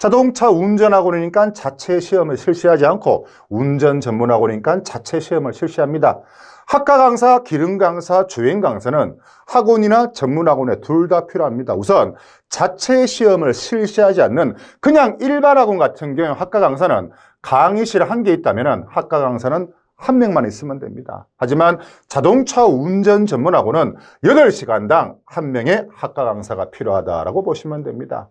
자동차 운전학원이니까 자체 시험을 실시하지 않고 운전 전문학원이니까 자체 시험을 실시합니다. 학과 강사, 기름 강사, 주행 강사는 학원이나 전문학원에 둘 다 필요합니다. 우선 자체 시험을 실시하지 않는 그냥 일반 학원 같은 경우 학과 강사는 강의실 한 개 있다면 학과 강사는 한 명만 있으면 됩니다. 하지만 자동차 운전 전문학원은 8시간당 한 명의 학과 강사가 필요하다라고 보시면 됩니다.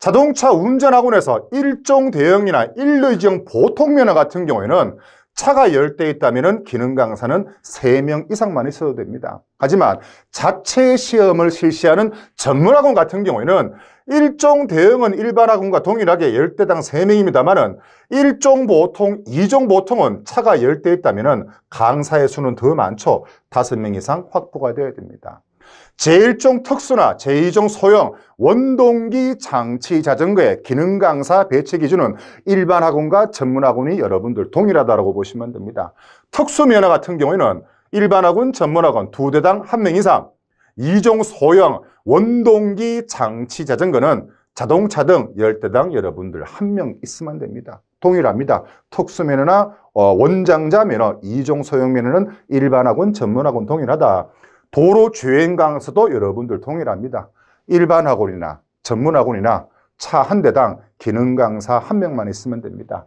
자동차 운전학원에서 일종 대형이나 일류지형 보통 면허 같은 경우에는 차가 열대 있다면 기능 강사는 세 명 이상만 있어도 됩니다. 하지만 자체 시험을 실시하는 전문학원 같은 경우에는 일종 대형은 일반학원과 동일하게 열대당세명입니다만은 일종 보통, 이종 보통은 차가 열대 있다면 강사의 수는 더 많죠. 다섯 명 이상 확보가 되어야 됩니다. 제1종 특수나 제2종 소형 원동기 장치 자전거의 기능 강사 배치 기준은 일반 학원과 전문 학원이 여러분들 동일하다고 보시면 됩니다. 특수 면허 같은 경우에는 일반 학원, 전문 학원 두 대당 한 명 이상 2종 소형 원동기 장치 자전거는 자동차 등 10대당 여러분들 한 명 있으면 됩니다. 동일합니다. 특수 면허나 어, 원장자 면허, 2종 소형 면허는 일반 학원, 전문 학원 동일하다. 도로 주행 강서도 여러분들 동일합니다. 일반 학원이나 전문 학원이나 차 한 대당 기능 강사 한 명만 있으면 됩니다.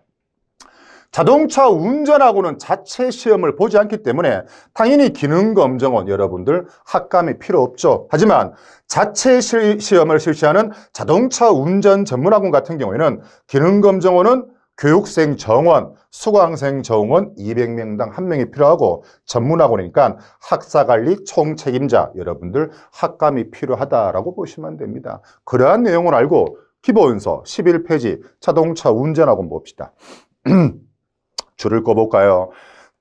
자동차 운전하고는 자체 시험을 보지 않기 때문에 당연히 기능검정원 여러분들 학감이 필요 없죠. 하지만 자체 시험을 실시하는 자동차 운전 전문학원 같은 경우에는 기능검정원은 교육생 정원, 수강생 정원 200명당 한명이 필요하고 전문학원이니까 학사관리 총책임자 여러분들 학감이 필요하다라고 보시면 됩니다. 그러한 내용을 알고 기본서 11페이지 자동차 운전학원 봅시다. 줄을 꺼볼까요?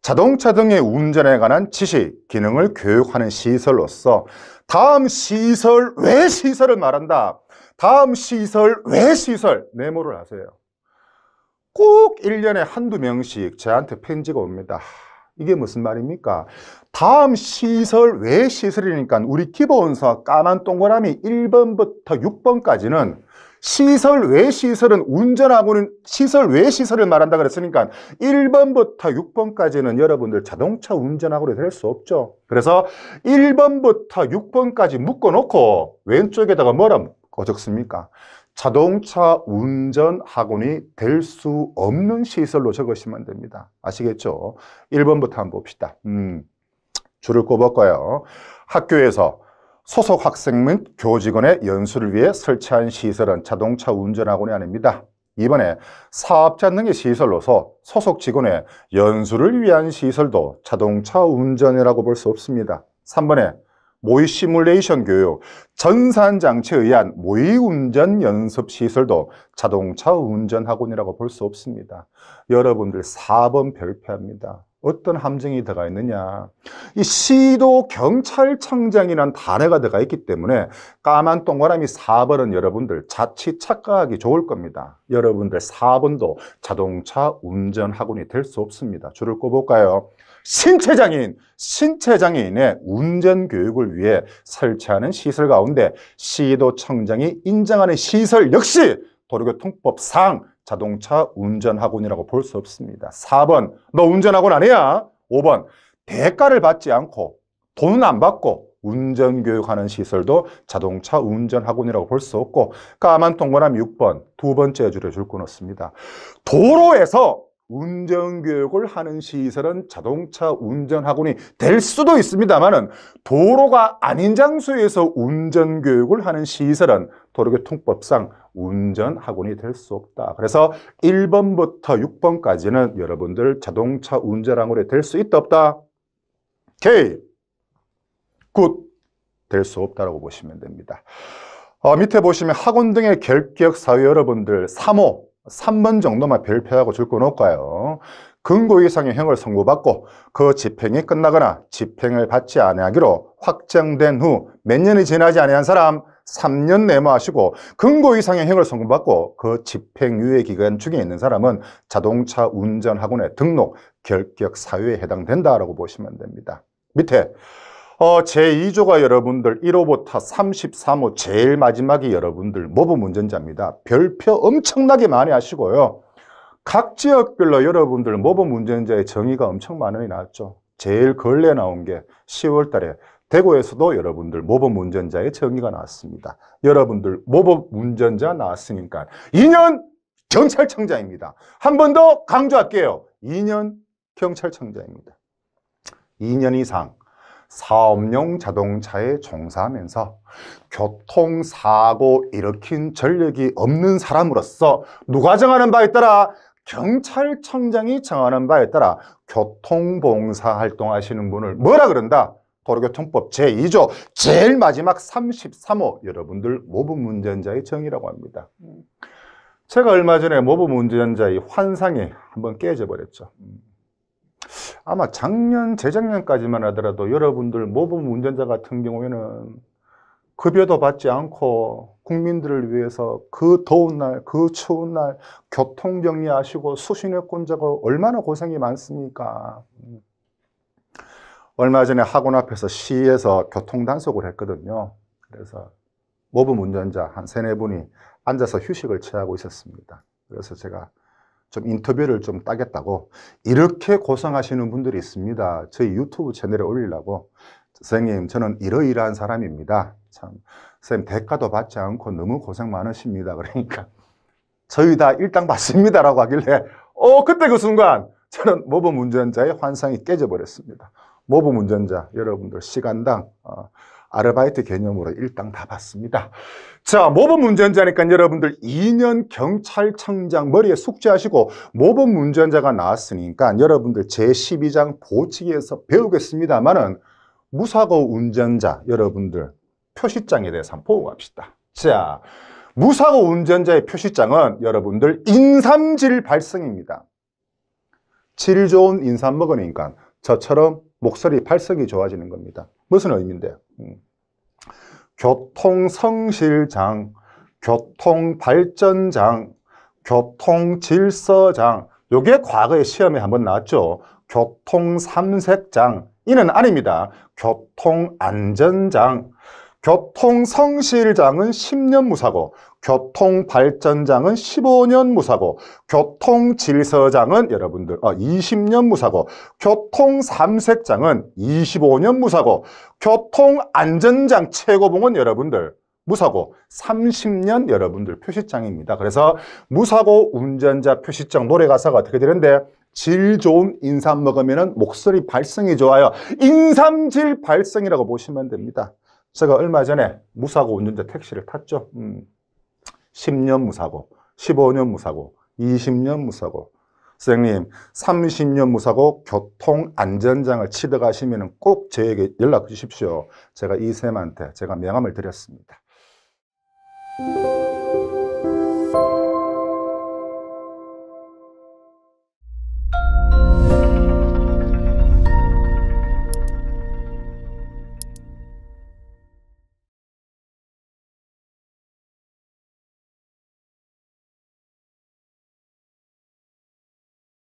자동차 등의 운전에 관한 지식, 기능을 교육하는 시설로서 다음 시설, 외 시설을 말한다? 다음 시설, 외 시설? 네모를 하세요. 꼭 1년에 한두 명씩 저한테 편지가 옵니다. 이게 무슨 말입니까? 다음 시설 외 시설이니까 우리 기본서 까만 동그라미 1번부터 6번까지는 시설 외 시설은 운전하고는 시설 외 시설을 말한다 그랬으니까 1번부터 6번까지는 여러분들 자동차 운전하고도될 수 없죠. 그래서 1번부터 6번까지 묶어놓고 왼쪽에다가 뭐라 적습니까? 자동차 운전 학원이 될 수 없는 시설로 적으시면 됩니다. 아시겠죠? 1번부터 한번 봅시다. 음, 줄을 꼽을까요 학교에서 소속 학생 및 교직원의 연수를 위해 설치한 시설은 자동차 운전학원이 아닙니다. 이번에 사업자 등의 시설로서 소속 직원의 연수를 위한 시설도 자동차 운전이라고 볼 수 없습니다. 3번에 모의 시뮬레이션 교육, 전산 장치에 의한 모의 운전 연습 시설도 자동차 운전 학원이라고 볼 수 없습니다. 여러분들 4번 별표합니다. 어떤 함정이 들어가 있느냐 이 시도 경찰청장이란 단어가 들어가 있기 때문에 까만 동그라미 4번은 여러분들 자칫 착각하기 좋을 겁니다 여러분들 4번도 자동차 운전학원이 될 수 없습니다 줄을 꼽을까요? 신체장애인, 신체장애인의 운전교육을 위해 설치하는 시설 가운데 시도청장이 인정하는 시설 역시 도로교통법상 자동차 운전학원이라고 볼 수 없습니다. 4번, 너 운전학원 아니야? 5번, 대가를 받지 않고 돈은 안 받고 운전교육하는 시설도 자동차 운전학원이라고 볼 수 없고 까만 동그라미 6번, 두 번째 줄에 줄 끊었습니다. 도로에서 운전교육을 하는 시설은 자동차 운전학원이 될 수도 있습니다만 은 도로가 아닌 장소에서 운전교육을 하는 시설은 도로교통법상 운전학원이 될 수 없다. 그래서 1번부터 6번까지는 여러분들 자동차 운전학원이 될 수 있다 없다? K, 굿, 될 수 없다라고 보시면 됩니다. 어, 밑에 보시면 학원 등의 결격 사유 여러분들 3호 3번 정도만 별표하고 줄거 놓을까요? 근고 이상의 형을 선고받고 그 집행이 끝나거나 집행을 받지 아니하기로 확정된 후 몇 년이 지나지 아니한 사람 3년 내마하시고 근고 이상의 형을 선고받고 그 집행유예 기간 중에 있는 사람은 자동차 운전학원에 등록 결격 사유에 해당된다라고 보시면 됩니다. 밑에 어, 제2조가 여러분들 1호부터 33호 제일 마지막이 여러분들 모범 운전자입니다. 별표 엄청나게 많이 하시고요. 각 지역별로 여러분들 모범 운전자의 정의가 엄청 많이 나왔죠. 제일 걸래 나온 게 10월 달에 대구에서도 여러분들 모범 운전자의 정의가 나왔습니다. 여러분들 모범 운전자 나왔으니까 2년 경찰청장입니다. 한 번 더 강조할게요. 2년 경찰청장입니다. 2년 이상 사업용 자동차에 종사하면서 교통사고 일으킨 전력이 없는 사람으로서 누가 정하는 바에 따라 경찰청장이 정하는 바에 따라 교통봉사 활동하시는 분을 뭐라 그런다? 도로교통법 제2조 제일 마지막 33호 여러분들 모범운전자의 정의라고 합니다 음. 제가 얼마 전에 모범운전자의 환상이 한번 깨져버렸죠 음. 아마 작년, 재작년까지만 하더라도 여러분들 모범 운전자 같은 경우에는 급여도 받지 않고 국민들을 위해서 그 더운 날, 그 추운 날 교통정리하시고 수신의권자가 얼마나 고생이 많습니까? 얼마 전에 학원 앞에서 시에서 교통단속을 했거든요. 그래서 모범 운전자 한 세네 분이 앉아서 휴식을 취하고 있었습니다. 그래서 제가 좀 인터뷰를 좀 따겠다고 이렇게 고생하시는 분들이 있습니다. 저희 유튜브 채널에 올리려고 선생님 저는 이러이러한 사람입니다. 참 선생님 대가도 받지 않고 너무 고생 많으십니다. 그러니까 저희 다 일당 받습니다라고 하길래 어 그때 그 순간 저는 모범 운전자의 환상이 깨져버렸습니다. 모범 운전자 여러분들 시간당 어, 아르바이트 개념으로 일당 다 받습니다. 자, 모범 운전자니까 여러분들 2년 경찰청장 머리에 숙지하시고 모범 운전자가 나왔으니까 여러분들 제12장 보치기에서 배우겠습니다만은 무사고 운전자 여러분들 표시장에 대해서 한번 보고 갑시다. 자, 무사고 운전자의 표시장은 여러분들 인삼질 발성입니다. 질 좋은 인삼 먹으니까 저처럼 목소리 발성이 좋아지는 겁니다. 무슨 의미인데요? 교통성실장, 교통발전장, 교통질서장 요게 과거에 시험에 한번 나왔죠. 교통삼색장 이는 아닙니다. 교통안전장 교통성실장은 10년 무사고 교통발전장은 15년 무사고 교통질서장은 여러분들 어, 20년 무사고 교통삼색장은 25년 무사고 교통안전장 최고봉은 여러분들 무사고 30년 여러분들 표시장입니다 그래서 무사고 운전자 표시장 노래 가사가 어떻게 되는데 질 좋은 인삼 먹으면 목소리 발성이 좋아요 인삼질 발성이라고 보시면 됩니다 제가 얼마 전에 무사고 운전자 택시를 탔죠. 음, 10년 무사고, 15년 무사고, 20년 무사고. 선생님, 30년 무사고 교통안전장을 취득하시면꼭 저에게 연락 주십시오. 제가 이쌤한테 제가 명함을 드렸습니다.